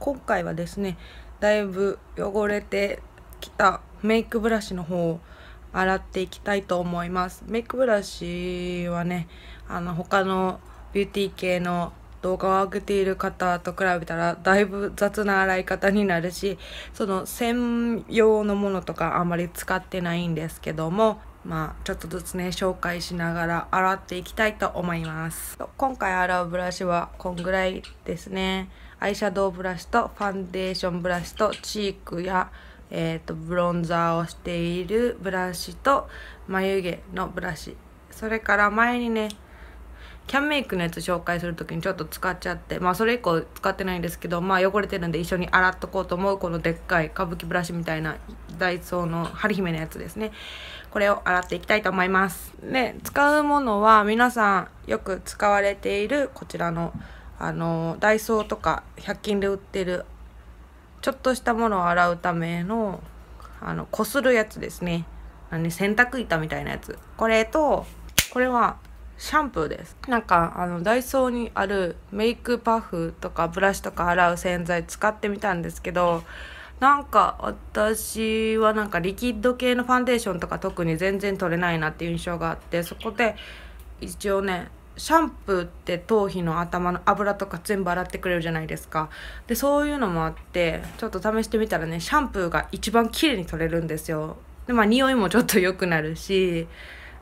今回はですねだいぶ汚れてきたメイクブラシの方を洗っていきたいと思いますメイクブラシはねあの他のビューティー系の動画を上げている方と比べたらだいぶ雑な洗い方になるしその専用のものとかあんまり使ってないんですけどもまあちょっとずつね紹介しながら洗っていきたいと思います今回洗うブラシはこんぐらいですねアイシャドウブラシとファンデーションブラシとチークや、えーと、ブロンザーをしているブラシと眉毛のブラシそれから前にねキャンメイクのやつ紹介する時にちょっと使っちゃってまあそれ以降使ってないんですけどまあ汚れてるんで一緒に洗っとこうと思うこのでっかい歌舞伎ブラシみたいなダイソーの春姫のやつですねこれを洗っていきたいと思いますで使うものは皆さんよく使われているこちらのあのダイソーとか100均で売ってるちょっとしたものを洗うためのあのこするやつですね何洗濯板みたいなやつこれとこれはシャンプーですなんかあのダイソーにあるメイクパフとかブラシとか洗う洗剤使ってみたんですけどなんか私はなんかリキッド系のファンデーションとか特に全然取れないなっていう印象があってそこで一応ねシャンプーって頭皮の頭の油とか全部洗ってくれるじゃないですかでそういうのもあってちょっと試してみたらねシャンプーが一番綺麗に取れるんですよでまあ匂いもちょっと良くなるし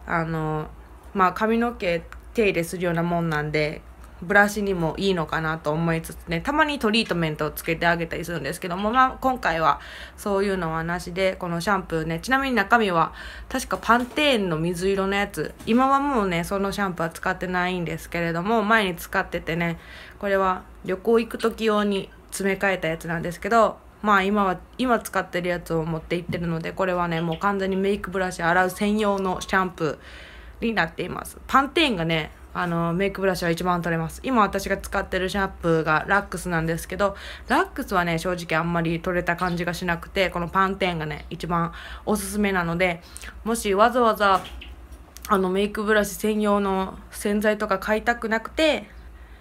あのまあ髪の毛手入れするようなもんなんでブラシにもいいのかなと思いつつね、たまにトリートメントをつけてあげたりするんですけども、まあ今回はそういうのはなしで、このシャンプーね、ちなみに中身は確かパンテーンの水色のやつ、今はもうね、そのシャンプーは使ってないんですけれども、前に使っててね、これは旅行行く時用に詰め替えたやつなんですけど、まあ今は、今使ってるやつを持って行ってるので、これはね、もう完全にメイクブラシ洗う専用のシャンプーになっています。パンテーンがね、あの、メイクブラシは一番取れます。今私が使ってるシャンプーがラックスなんですけど、ラックスはね、正直あんまり取れた感じがしなくて、このパンテーンがね、一番おすすめなので、もしわざわざ、あの、メイクブラシ専用の洗剤とか買いたくなくて、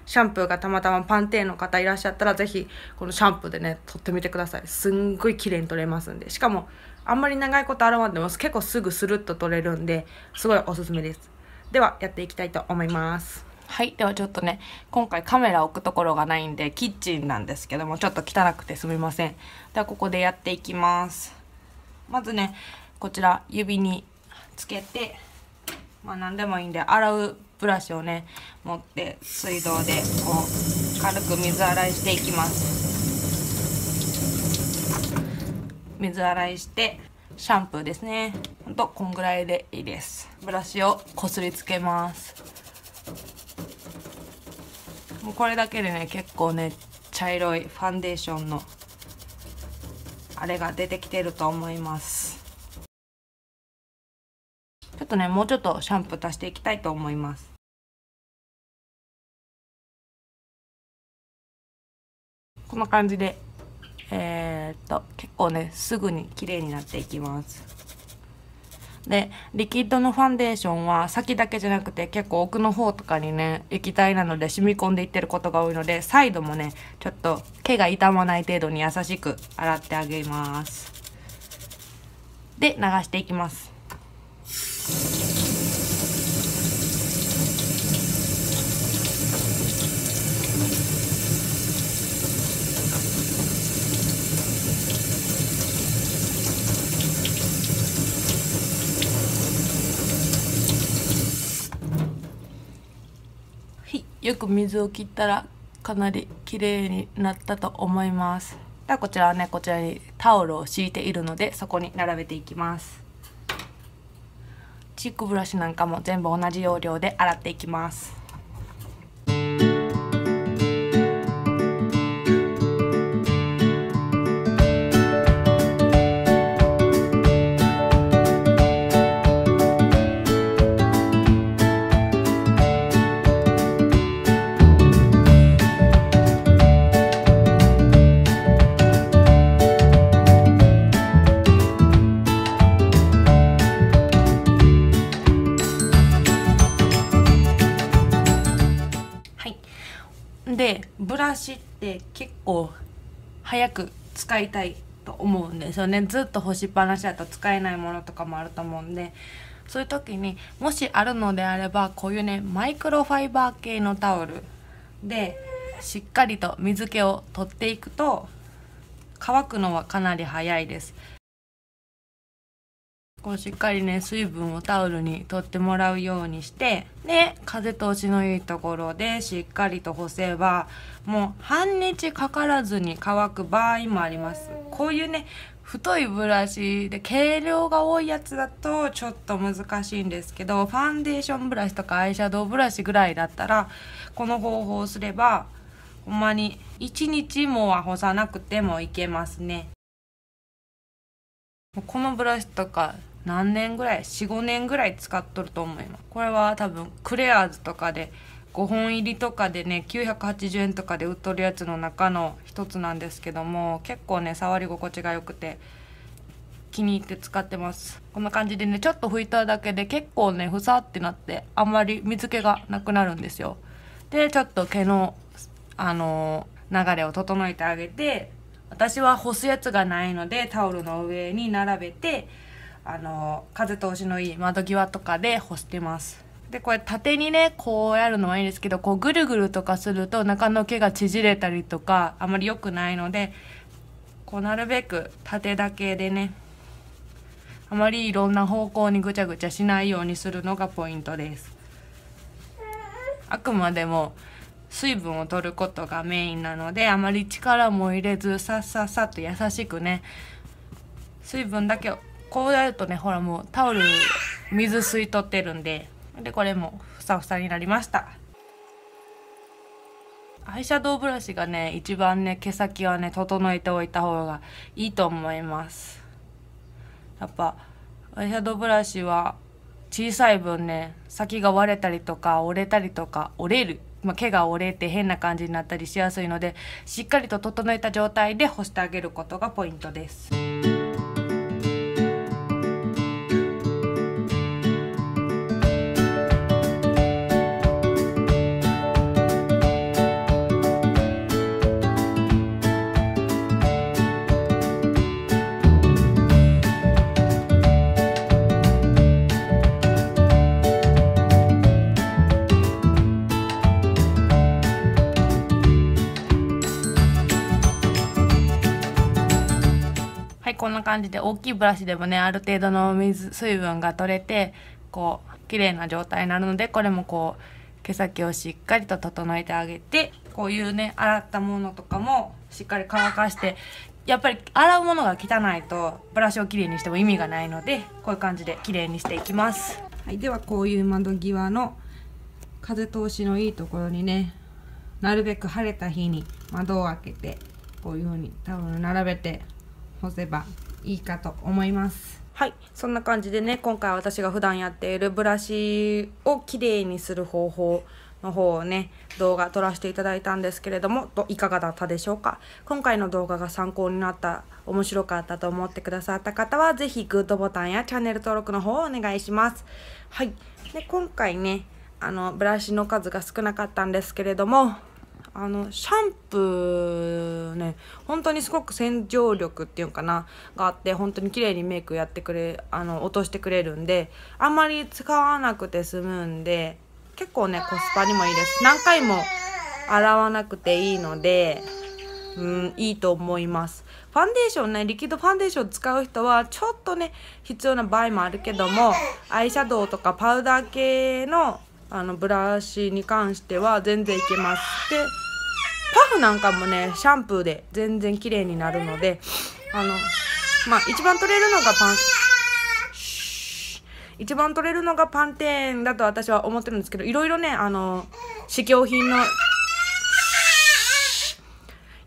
シャンプーがたまたまパンテーンの方いらっしゃったら、ぜひこのシャンプーでね、取ってみてください。すんごい綺麗に取れますんで。しかも、あんまり長いこと洗わんでも結構すぐスルッと取れるんで、すごいおすすめです。ではやっていきたいと思いますはいではちょっとね今回カメラ置くところがないんでキッチンなんですけどもちょっと汚くてすみませんではここでやっていきますまずねこちら指につけてまあ何でもいいんで洗うブラシをね持って水道でこう軽く水洗いしていきます水洗いしてシャンプーですねほんとこんぐらいでいいですブラシをこすりつけますもうこれだけでね結構ね茶色いファンデーションのあれが出てきてると思いますちょっとねもうちょっとシャンプー足していきたいと思いますこんな感じでえー、っと結構ねすぐに綺麗になっていきますでリキッドのファンデーションは先だけじゃなくて結構奥の方とかにね液体なので染み込んでいってることが多いのでサイドもねちょっと毛が傷まない程度に優しく洗ってあげますで流していきますよく水を切ったらかなり綺麗になったと思いますではこちらはねこちらにタオルを敷いているのでそこに並べていきますチークブラシなんかも全部同じ要領で洗っていきますでブラシって結構早く使いたいと思うんですよねずっと干しっぱなしだと使えないものとかもあると思うんでそういう時にもしあるのであればこういうねマイクロファイバー系のタオルでしっかりと水気を取っていくと乾くのはかなり早いです。こうしっかりね水分をタオルに取ってもらうようにしてで風通しのいいところでしっかりと干せばもう半日かからずに乾く場合もありますこういうね太いブラシで軽量が多いやつだとちょっと難しいんですけどファンデーションブラシとかアイシャドウブラシぐらいだったらこの方法をすればほんまに1日もは干さなくてもいけますねこのブラシとか何年ぐらい45年ぐらい使っとると思いますこれは多分クレアーズとかで5本入りとかでね980円とかで売っとるやつの中の一つなんですけども結構ね触り心地が良くて気に入って使ってますこんな感じでねちょっと拭いただけで結構ねふさってなってあんまり水気がなくなるんですよでちょっと毛のあのー、流れを整えてあげて私は干すやつがないのでタオルの上に並べてあの風通しのいい窓際とかで干してますでこれ縦にねこうやるのはいいんですけどこうぐるぐるとかすると中の毛が縮れたりとかあまり良くないのでこうなるべく縦だけでねあまりいろんな方向にぐちゃぐちゃしないようにするのがポイントですあくまでも水分を取ることがメインなのであまり力も入れずさっさっさと優しくね水分だけをこうやるとねほらもうタオル水吸い取ってるんででこれもふさふさになりましたアイシャドウブラシがね一番ね毛先はね整えておいた方がいいと思いますやっぱアイシャドウブラシは小さい分ね先が割れたりとか折れたりとか折れる、まあ、毛が折れて変な感じになったりしやすいのでしっかりと整えた状態で干してあげることがポイントです。こんな感じで大きいブラシでもねある程度の水水分が取れてこう綺麗な状態になるのでこれもこう毛先をしっかりと整えてあげてこういうね洗ったものとかもしっかり乾かしてやっぱり洗うものが汚いとブラシをきれいにしても意味がないのでこういう感じできれいにしていきます、はい、ではこういう窓際の風通しのいいところにねなるべく晴れた日に窓を開けてこういうふうにタオル並べて干せばいいかと思いますはいそんな感じでね今回私が普段やっているブラシをきれいにする方法の方をね動画撮らせていただいたんですけれどもといかがだったでしょうか今回の動画が参考になった面白かったと思ってくださった方は是非グッドボタンやチャンネル登録の方をお願いしますはいで今回ねあのブラシの数が少なかったんですけれどもあのシャンプーね本当にすごく洗浄力っていうかながあって本当に綺麗にメイクやってくれあの落としてくれるんであんまり使わなくて済むんで結構ねコスパにもいいです何回も洗わなくていいのでうん、いいと思います。ファンデーションね、リキッドファンデーション使う人は、ちょっとね、必要な場合もあるけども、アイシャドウとかパウダー系のあのブラシに関しては全然いけます。でパフなんかもね、シャンプーで全然綺麗になるので、あの、まあ、一番取れるのがパン、一番取れるのがパンテーンだと私は思ってるんですけど、いろいろね、あの、試供品の、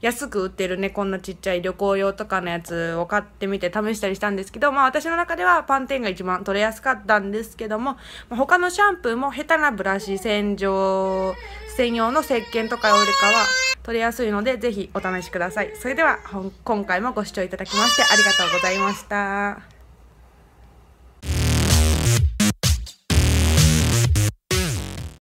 安く売ってるね、こんなちっちゃい旅行用とかのやつを買ってみて試したりしたんですけど、まあ私の中ではパンテンが一番取れやすかったんですけども、他のシャンプーも下手なブラシ洗浄専用の石鹸とかよりかは取れやすいので、ぜひお試しください。それでは、今回もご視聴いただきましてありがとうございました。